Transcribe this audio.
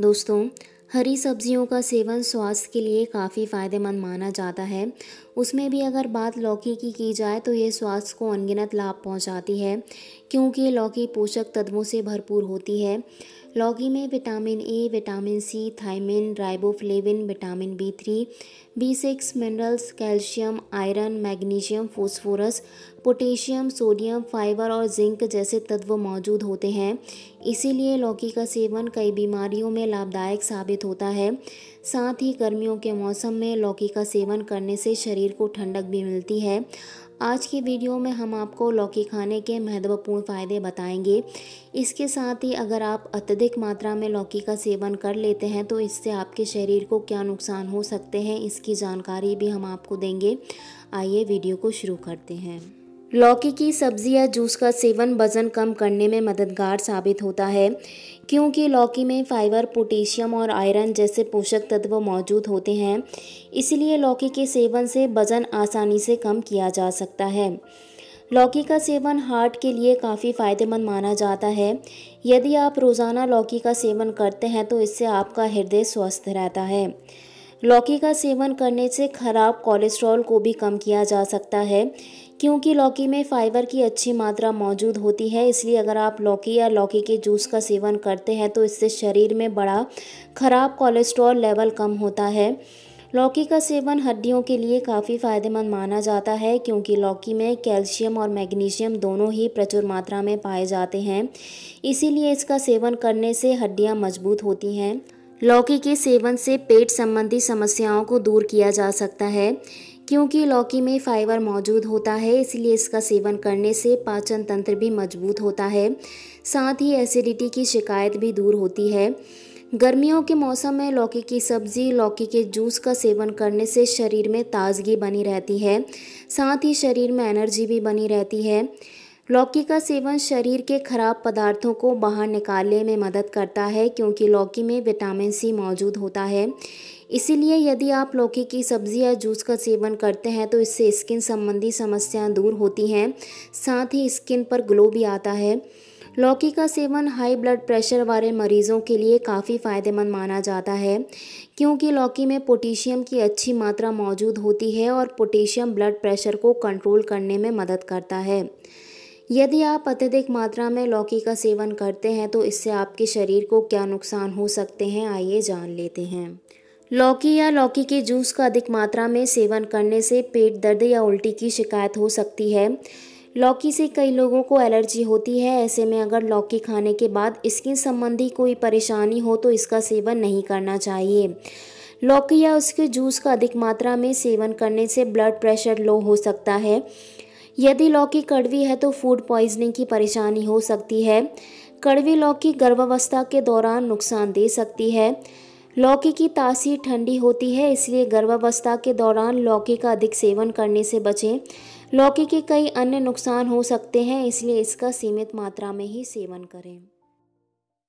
दोस्तों हरी सब्जियों का सेवन स्वास्थ्य के लिए काफ़ी फ़ायदेमंद माना जाता है उसमें भी अगर बात लौकी की की जाए तो ये स्वास्थ्य को अनगिनत लाभ पहुंचाती है क्योंकि लौकी पोषक तत्वों से भरपूर होती है लौकी में vitamin A vitamin C thiamine riboflavin vitamin B three B six minerals calcium iron magnesium phosphorus potassium sodium fibre और जिंक जैसे तत्व मौजूद होते हैं इसीलिए लौकी का सेवन कई बीमारियों में लाभदायक साबित होता है साथ ही गर्मियों के मौसम में लौकी का सेवन करने से शरीर को ठंडक भी मिलती है आज की वीडियो में हम आपको लौकी खाने के महत्वपूर्ण फ़ायदे बताएंगे इसके साथ ही अगर आप अत्यधिक मात्रा में लौकी का सेवन कर लेते हैं तो इससे आपके शरीर को क्या नुकसान हो सकते हैं इसकी जानकारी भी हम आपको देंगे आइए वीडियो को शुरू करते हैं लौकी की सब्जी या जूस का सेवन वजन कम करने में मददगार साबित होता है क्योंकि लौकी में फाइबर पोटेशियम और आयरन जैसे पोषक तत्व मौजूद होते हैं इसलिए लौकी के सेवन से वजन आसानी से कम किया जा सकता है लौकी का सेवन हार्ट के लिए काफ़ी फ़ायदेमंद माना जाता है यदि आप रोज़ाना लौकी का सेवन करते हैं तो इससे आपका हृदय स्वस्थ रहता है लौकी का सेवन करने से खराब कोलेस्ट्रॉल को भी कम किया जा सकता है क्योंकि लौकी में फाइबर की अच्छी मात्रा मौजूद होती है इसलिए अगर आप लौकी या लौकी के जूस का सेवन करते हैं तो इससे शरीर में बड़ा खराब कोलेस्ट्रॉल लेवल कम होता है लौकी का सेवन हड्डियों के लिए काफ़ी फ़ायदेमंद माना जाता है क्योंकि लौकी में कैल्शियम और मैग्नीशियम दोनों ही प्रचुर मात्रा में पाए जाते हैं इसीलिए इसका सेवन करने से हड्डियां मजबूत होती हैं लौकी के सेवन से पेट संबंधी समस्याओं को दूर किया जा सकता है क्योंकि लौकी में फाइबर मौजूद होता है इसलिए इसका सेवन करने से पाचन तंत्र भी मजबूत होता है साथ ही एसिडिटी की शिकायत भी दूर होती है गर्मियों के मौसम में लौकी की सब्जी लौकी के जूस का सेवन करने से शरीर में ताजगी बनी रहती है साथ ही शरीर में एनर्जी भी बनी रहती है लौकी का सेवन शरीर के खराब पदार्थों को बाहर निकालने में मदद करता है क्योंकि लौकी में विटामिन सी मौजूद होता है इसीलिए यदि आप लौकी की सब्ज़ी या जूस का सेवन करते हैं तो इससे स्किन संबंधी समस्याएं दूर होती हैं साथ ही स्किन पर ग्लो भी आता है लौकी का सेवन हाई ब्लड प्रेशर वाले मरीज़ों के लिए काफ़ी फ़ायदेमंद माना जाता है क्योंकि लौकी में पोटेशियम की अच्छी मात्रा मौजूद होती है और पोटेशियम ब्लड प्रेशर को कंट्रोल करने में मदद करता है यदि आप अत्यधिक मात्रा में लौकी का सेवन करते हैं तो इससे आपके शरीर को क्या नुकसान हो सकते हैं आइए जान लेते हैं लौकी या लौकी के जूस का अधिक मात्रा में सेवन करने से पेट दर्द या उल्टी की शिकायत हो सकती है लौकी से कई लोगों को एलर्जी होती है ऐसे में अगर लौकी खाने के बाद स्किन संबंधी कोई परेशानी हो तो इसका सेवन नहीं करना चाहिए लौकी या उसके जूस का अधिक मात्रा में सेवन करने से ब्लड प्रेशर लो हो सकता है यदि लौकी कड़वी है तो फूड पॉइजनिंग की परेशानी हो सकती है कड़वी लौकी गर्भावस्था के दौरान नुकसान दे सकती है लौकी की तासीर ठंडी होती है इसलिए गर्भावस्था के दौरान लौकी का अधिक सेवन करने से बचें लौकी के कई अन्य नुकसान हो सकते हैं इसलिए इसका सीमित मात्रा में ही सेवन करें